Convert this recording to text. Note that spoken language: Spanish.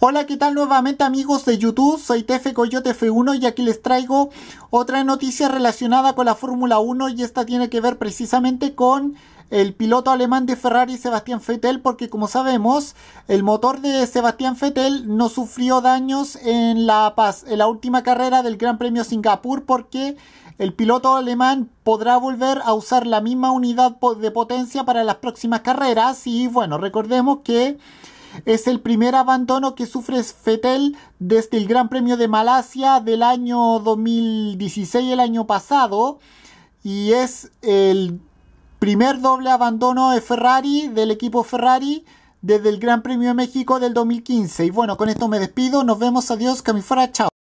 Hola, ¿qué tal nuevamente amigos de YouTube? Soy Tefe Coyote F1 y aquí les traigo otra noticia relacionada con la Fórmula 1 y esta tiene que ver precisamente con el piloto alemán de Ferrari Sebastián Vettel porque como sabemos el motor de Sebastián Vettel no sufrió daños en la, en la última carrera del Gran Premio Singapur porque el piloto alemán podrá volver a usar la misma unidad de potencia para las próximas carreras y bueno recordemos que es el primer abandono que sufre Fettel desde el Gran Premio de Malasia del año 2016, el año pasado, y es el primer doble abandono de Ferrari, del equipo Ferrari, desde el Gran Premio de México del 2015. Y bueno, con esto me despido, nos vemos, adiós, Camifora. chao.